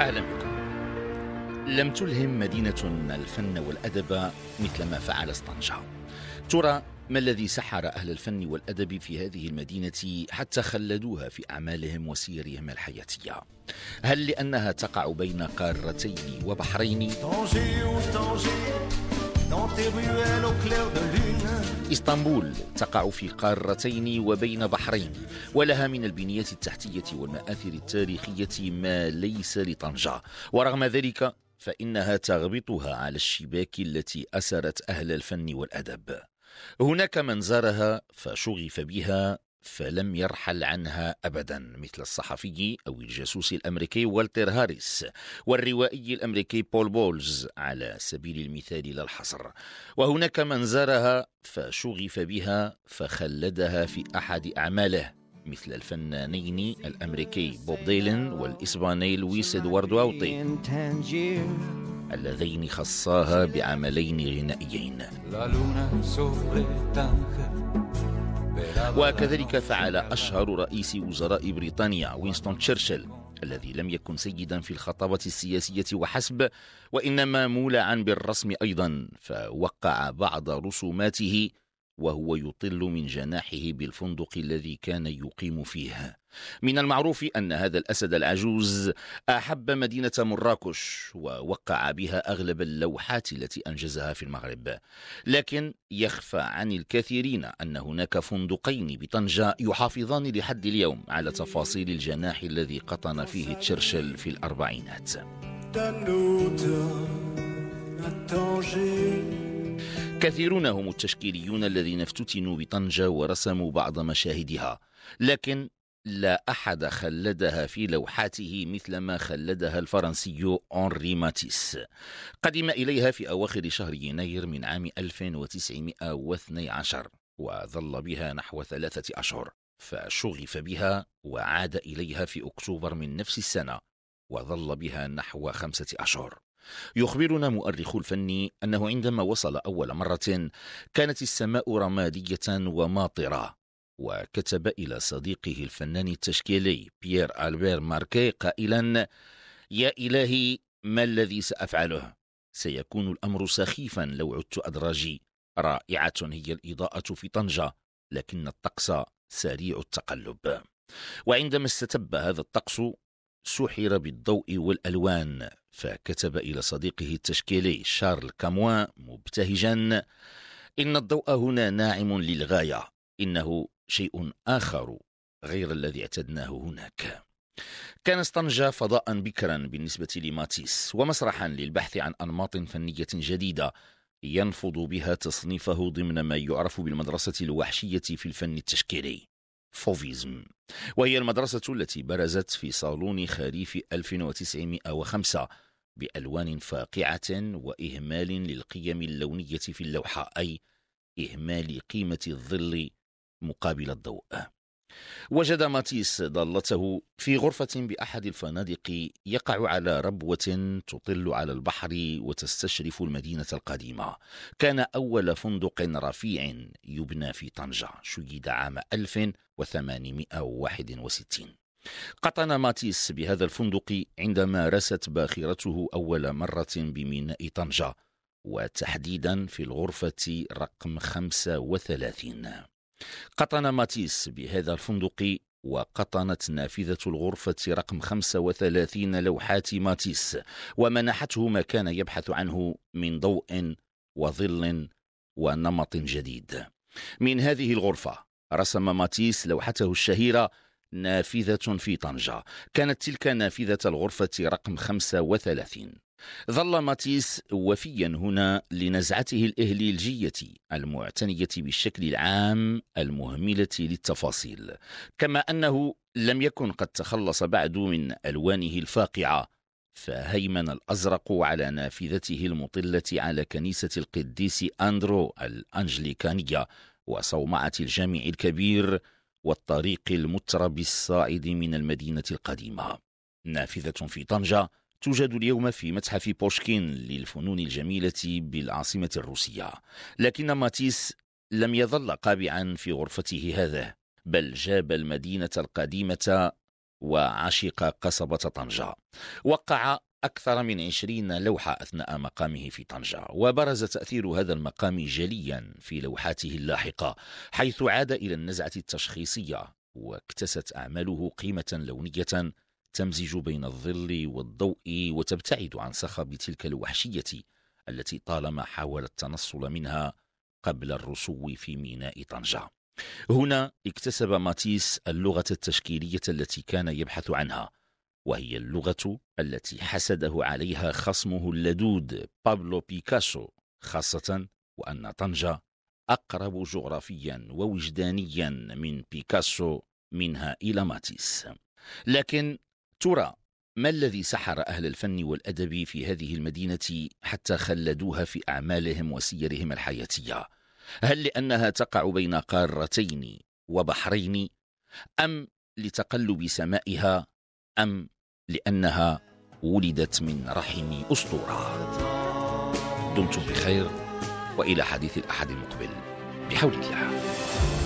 أهلا بكم لم تلهم مدينة الفن والأدب مثل ما فعل طنجة ترى ما الذي سحر أهل الفن والأدب في هذه المدينة حتى خلدوها في أعمالهم وسيرهم الحياتية هل لأنها تقع بين قارتين وبحرين اسطنبول تقع في قارتين وبين بحرين ولها من البنية التحتية والمآثر التاريخية ما ليس لطنجة ورغم ذلك فإنها تغبطها على الشباك التي أسرت أهل الفن والأدب هناك من زارها فشغف بها فلم يرحل عنها أبدا مثل الصحفي أو الجاسوس الأمريكي والتر هاريس والروائي الأمريكي بول بولز على سبيل المثال لا الحصر وهناك من زارها فشغف بها فخلدها في أحد أعماله مثل الفنانين الأمريكي بوب ديلن والإسباني لويس إدواردو أوطي اللذين خصاها بعملين غنائيين وكذلك فعل أشهر رئيس وزراء بريطانيا وينستون تشرشل الذي لم يكن سيدا في الخطابة السياسية وحسب وإنما مولعا بالرسم أيضا فوقع بعض رسوماته وهو يطل من جناحه بالفندق الذي كان يقيم فيه من المعروف أن هذا الأسد العجوز أحب مدينة مراكش ووقع بها أغلب اللوحات التي أنجزها في المغرب لكن يخفى عن الكثيرين أن هناك فندقين بطنجة يحافظان لحد اليوم على تفاصيل الجناح الذي قطن فيه تشرشل في الأربعينات كثيرون هم التشكيليون الذين افتتنوا بطنجة ورسموا بعض مشاهدها لكن لا أحد خلدها في لوحاته مثلما خلدها الفرنسي أنري ماتيس قدم إليها في أواخر شهر يناير من عام 1912 وظل بها نحو ثلاثة أشهر فشغف بها وعاد إليها في أكتوبر من نفس السنة وظل بها نحو خمسة أشهر يخبرنا مؤرخ الفن أنه عندما وصل أول مرة كانت السماء رمادية وماطرة وكتب إلى صديقه الفنان التشكيلي بيير ألبير ماركي قائلا يا إلهي ما الذي سأفعله؟ سيكون الأمر سخيفا لو عدت أدراجي رائعة هي الإضاءة في طنجة لكن الطقس سريع التقلب وعندما استتب هذا الطقس سحر بالضوء والألوان فكتب إلى صديقه التشكيلي شارل كاموان مبتهجا إن الضوء هنا ناعم للغاية إنه شيء آخر غير الذي اعتدناه هناك كان اسطنجة فضاء بكرا بالنسبة لماتيس ومسرحا للبحث عن أنماط فنية جديدة ينفض بها تصنيفه ضمن ما يعرف بالمدرسة الوحشية في الفن التشكيلي فوفيزم وهي المدرسة التي برزت في صالون خريف 1905 بألوان فاقعة وإهمال للقيم اللونية في اللوحة أي إهمال قيمة الظل مقابل الضوء وجد ماتيس ضالته في غرفة بأحد الفنادق يقع على ربوة تطل على البحر وتستشرف المدينة القديمة كان أول فندق رفيع يبنى في طنجة شيد عام 1861 قطن ماتيس بهذا الفندق عندما رست باخرته أول مرة بميناء طنجة وتحديدا في الغرفة رقم 35 قطن ماتيس بهذا الفندق وقطنت نافذة الغرفة رقم 35 لوحات ماتيس ومنحته ما كان يبحث عنه من ضوء وظل ونمط جديد. من هذه الغرفة رسم ماتيس لوحته الشهيرة نافذة في طنجة كانت تلك نافذة الغرفة رقم 35 ظل ماتيس وفيا هنا لنزعته الإهليلجية المعتنية بالشكل العام المهملة للتفاصيل كما أنه لم يكن قد تخلص بعد من ألوانه الفاقعة فهيمن الأزرق على نافذته المطلة على كنيسة القديس أندرو الأنجليكانية وصومعة الجامع الكبير والطريق المترب الصاعد من المدينة القديمة نافذة في طنجة توجد اليوم في متحف بوشكين للفنون الجميلة بالعاصمة الروسية لكن ماتيس لم يظل قابعا في غرفته هذا بل جاب المدينة القديمة وعشق قصبة طنجة وقع أكثر من عشرين لوحة أثناء مقامه في طنجة وبرز تأثير هذا المقام جليا في لوحاته اللاحقة حيث عاد إلى النزعة التشخيصية واكتست أعماله قيمة لونية تمزج بين الظل والضوء وتبتعد عن صخب تلك الوحشية التي طالما حاولت التنصل منها قبل الرسو في ميناء طنجة هنا اكتسب ماتيس اللغة التشكيلية التي كان يبحث عنها وهي اللغة التي حسده عليها خصمه اللدود بابلو بيكاسو خاصة وأن طنجة أقرب جغرافيا ووجدانيا من بيكاسو منها إلى ماتيس لكن ترى ما الذي سحر أهل الفن والأدب في هذه المدينة حتى خلدوها في أعمالهم وسيرهم الحياتية؟ هل لأنها تقع بين قارتين وبحرين؟ أم لتقلب سمائها؟ أم لأنها ولدت من رحم أسطورة؟ دمتم بخير وإلى حديث الأحد المقبل بحول الله